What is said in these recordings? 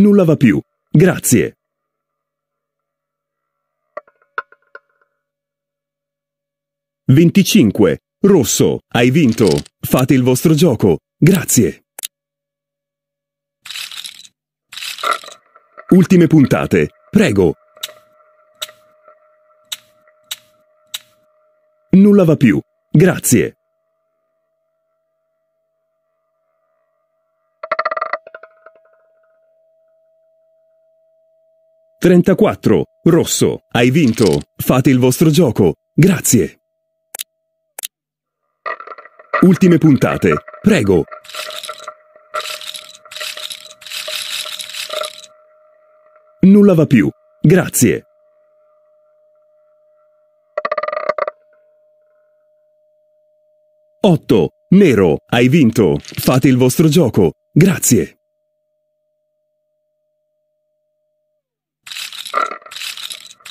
Nulla va più. Grazie. Venticinque. Rosso, hai vinto. Fate il vostro gioco. Grazie. Ultime puntate. Prego. Nulla va più. Grazie. 34. Rosso. Hai vinto. Fate il vostro gioco. Grazie. Ultime puntate. Prego. Nulla va più. Grazie. Otto. Nero. Hai vinto. Fate il vostro gioco. Grazie.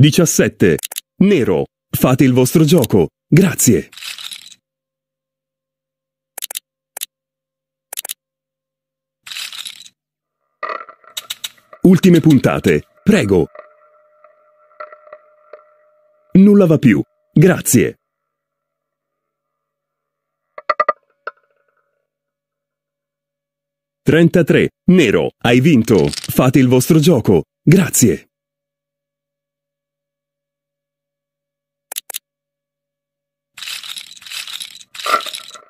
17. Nero. Fate il vostro gioco. Grazie. Ultime puntate. Prego. Nulla va più. Grazie. Trentatré. Nero. Hai vinto. Fate il vostro gioco. Grazie.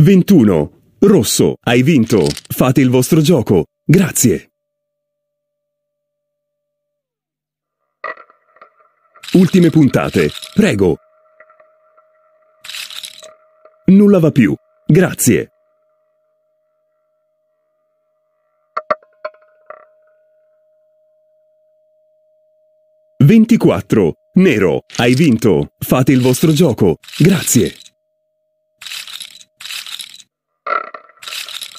21. Rosso, hai vinto. Fate il vostro gioco. Grazie. Ultime puntate. Prego. Nulla va più. Grazie. Ventiquattro. Nero, hai vinto. Fate il vostro gioco. Grazie.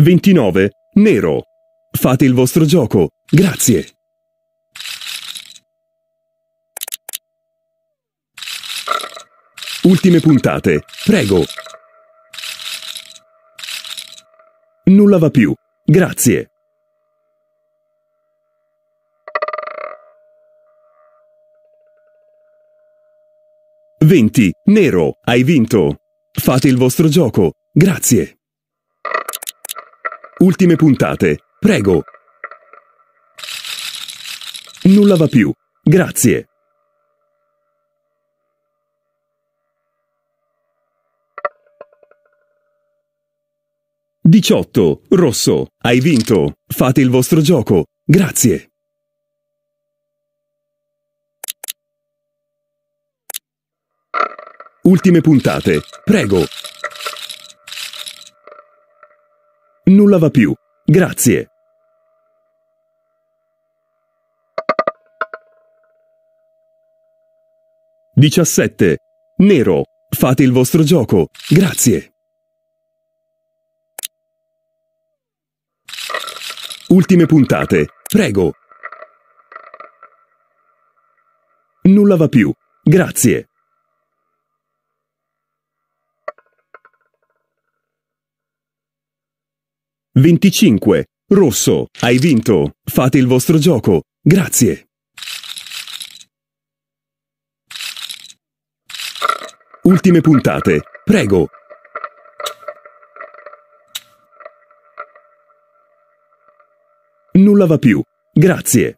29, nero. Fate il vostro gioco. Grazie. Ultime puntate. Prego. Nulla va più. Grazie. Venti, nero, hai vinto. Fate il vostro gioco. Grazie. Ultime puntate. Prego. Nulla va più. Grazie. Diciotto. Rosso. Hai vinto. Fate il vostro gioco. Grazie. Ultime puntate. Prego. Nulla va più. Grazie. Diciassette. Nero. Fate il vostro gioco. Grazie. Ultime puntate. Prego. Nulla va più. Grazie. 25. Rosso, hai vinto. Fate il vostro gioco. Grazie. Ultime puntate. Prego. Nulla va più. Grazie.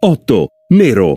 Otto. Nero.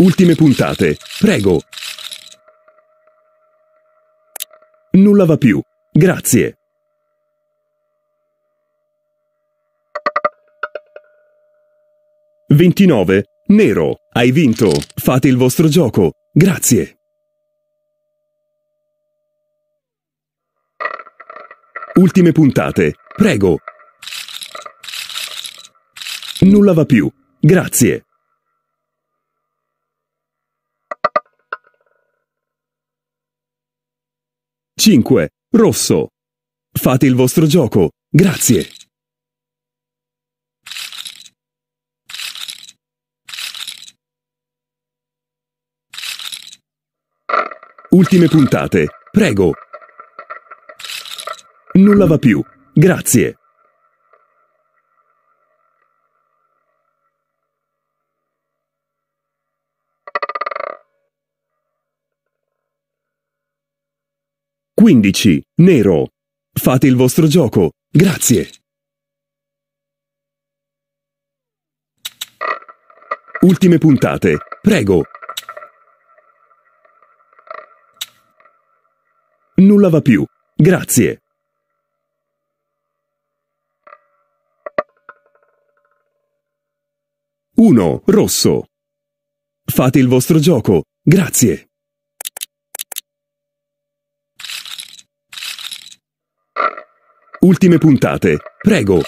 Ultime puntate. Prego. Nulla va più. Grazie. Ventinove. Nero. Hai vinto. Fate il vostro gioco. Grazie. Ultime puntate. Prego. Nulla va più. Grazie. 5. Rosso. Fate il vostro gioco. Grazie. Ultime puntate. Prego. Nulla va più. Grazie. 15. Nero. Fate il vostro gioco. Grazie. Ultime puntate. Prego. Nulla va più. Grazie. Uno. Rosso. Fate il vostro gioco. Grazie. Ultime puntate. Prego.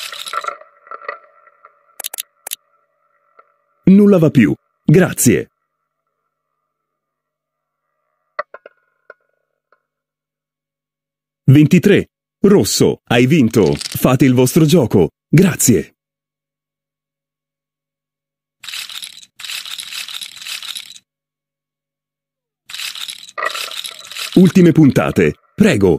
Nulla va più. Grazie. Ventitré. Rosso, hai vinto. Fate il vostro gioco. Grazie. Ultime puntate. Prego.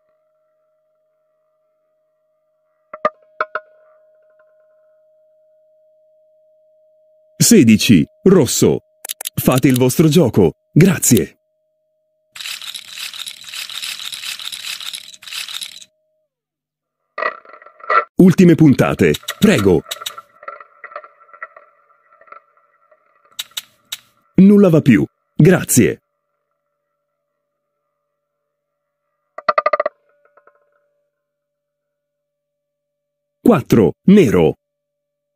16. Rosso. Fate il vostro gioco. Grazie. Ultime puntate. Prego. Nulla va più. Grazie. Quattro. Nero.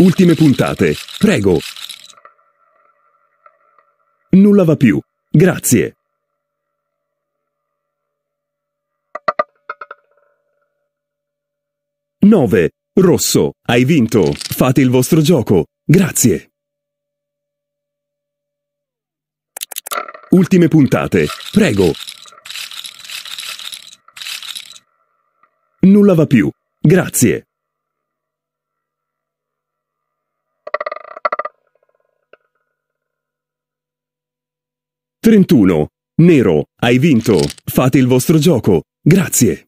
Ultime puntate. Prego. Nulla va più. Grazie. Nove. Rosso, hai vinto. Fate il vostro gioco. Grazie. Ultime puntate. Prego. Nulla va più. Grazie. 31. Nero, hai vinto. Fate il vostro gioco. Grazie.